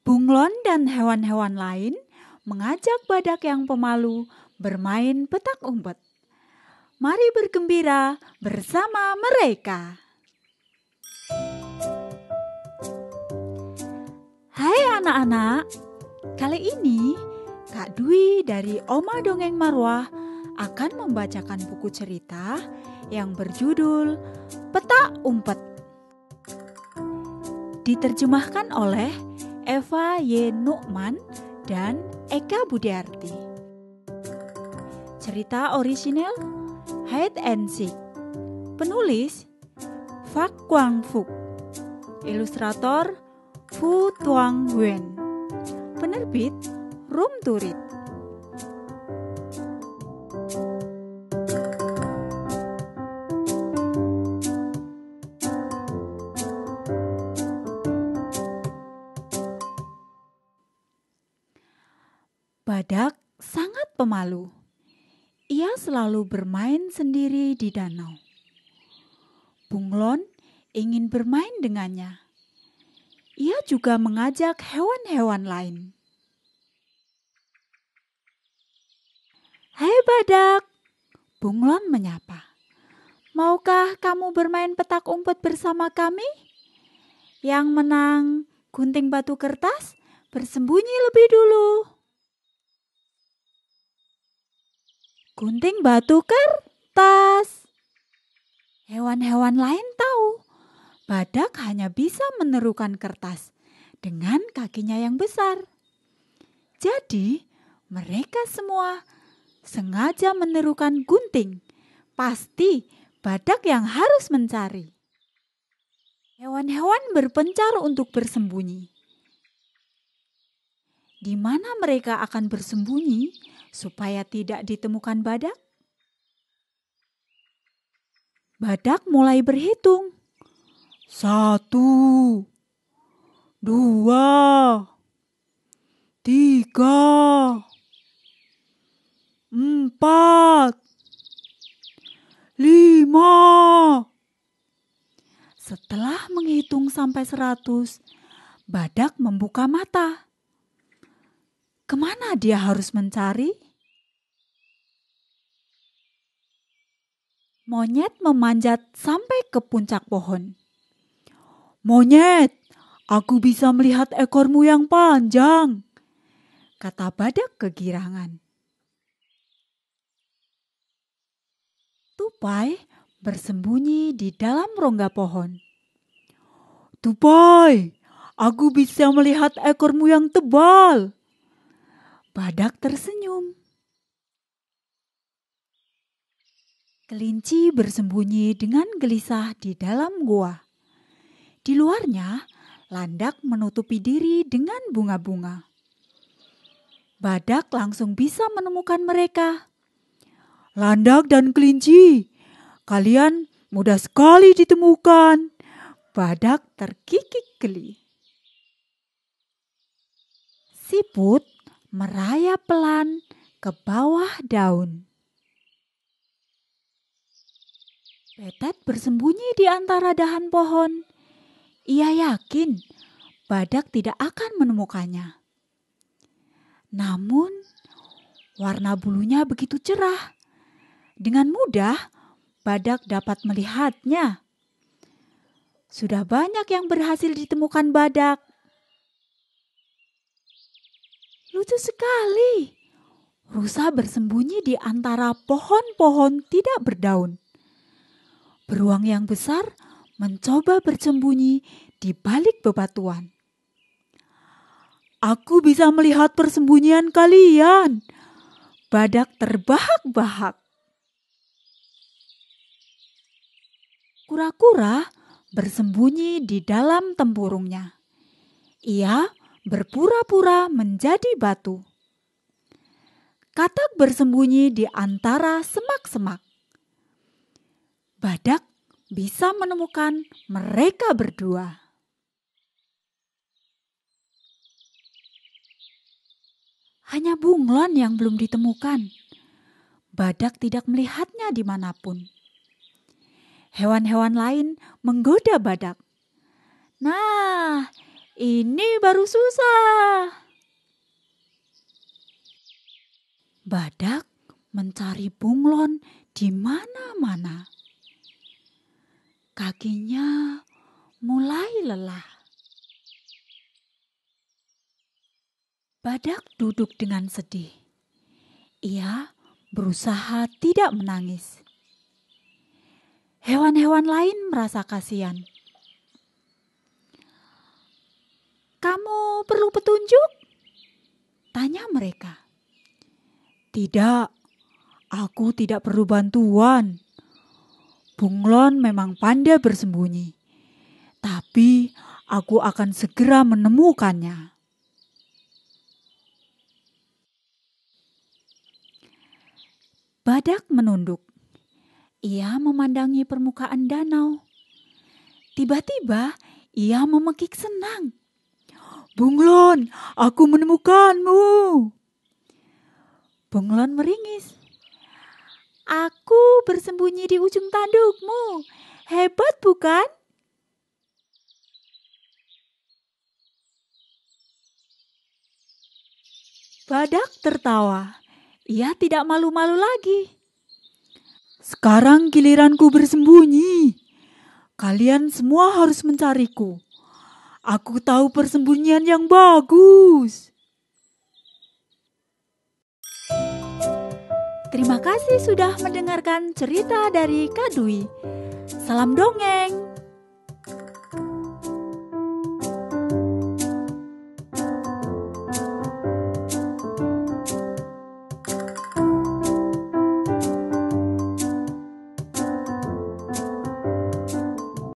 Bunglon dan hewan-hewan lain mengajak badak yang pemalu bermain petak umpet. Mari bergembira bersama mereka. Hai anak-anak, kali ini Kak Dwi dari Oma Dongeng Marwah akan membacakan buku cerita yang berjudul Peta Umpet. Diterjemahkan oleh Eva Yenukman dan Eka Budiarti. Cerita orisinal Hide and Seek Penulis Fak Kwang Fuk Ilustrator Fu Tuang Wen. Penerbit Room to Badak sangat pemalu. Ia selalu bermain sendiri di danau. Bunglon ingin bermain dengannya. Ia juga mengajak hewan-hewan lain. Hai hey Badak, Bunglon menyapa. Maukah kamu bermain petak umpet bersama kami? Yang menang gunting batu kertas bersembunyi lebih dulu. gunting batu kertas. Hewan-hewan lain tahu, badak hanya bisa menerukan kertas dengan kakinya yang besar. Jadi, mereka semua sengaja menerukan gunting. Pasti badak yang harus mencari. Hewan-hewan berpencar untuk bersembunyi. Di mana mereka akan bersembunyi, supaya tidak ditemukan badak? Badak mulai berhitung. Satu, dua, tiga, empat, lima. Setelah menghitung sampai seratus, badak membuka mata kemana dia harus mencari? Monyet memanjat sampai ke puncak pohon. Monyet, aku bisa melihat ekormu yang panjang, kata badak kegirangan. Tupai bersembunyi di dalam rongga pohon. Tupai, aku bisa melihat ekormu yang tebal, Badak tersenyum. Kelinci bersembunyi dengan gelisah di dalam gua. Di luarnya, landak menutupi diri dengan bunga-bunga. Badak langsung bisa menemukan mereka. Landak dan kelinci, kalian mudah sekali ditemukan. Badak terkikik geli. Siput merayap pelan ke bawah daun. Petet bersembunyi di antara dahan pohon. Ia yakin badak tidak akan menemukannya. Namun, warna bulunya begitu cerah. Dengan mudah, badak dapat melihatnya. Sudah banyak yang berhasil ditemukan badak. Lucu sekali. Rusa bersembunyi di antara pohon-pohon tidak berdaun. Beruang yang besar mencoba bersembunyi di balik bebatuan. Aku bisa melihat persembunyian kalian. Badak terbahak-bahak. Kura-kura bersembunyi di dalam tempurungnya. Ia berpura-pura menjadi batu. Katak bersembunyi di antara semak-semak. Badak bisa menemukan mereka berdua. Hanya bunglon yang belum ditemukan. Badak tidak melihatnya dimanapun. Hewan-hewan lain menggoda badak. Nah, ini baru susah. Badak mencari bunglon di mana-mana. Kakinya mulai lelah. Badak duduk dengan sedih. Ia berusaha tidak menangis. Hewan-hewan lain merasa kasihan. kamu perlu petunjuk? Tanya mereka. Tidak, aku tidak perlu bantuan. Bunglon memang pandai bersembunyi, tapi aku akan segera menemukannya. Badak menunduk. Ia memandangi permukaan danau. Tiba-tiba ia memekik senang. Bunglon, aku menemukanmu. Bunglon meringis. Aku bersembunyi di ujung tandukmu. Hebat bukan? Badak tertawa. Ia tidak malu-malu lagi. Sekarang giliranku bersembunyi. Kalian semua harus mencariku. Aku tahu persembunyian yang bagus. Terima kasih sudah mendengarkan cerita dari Kak Salam dongeng.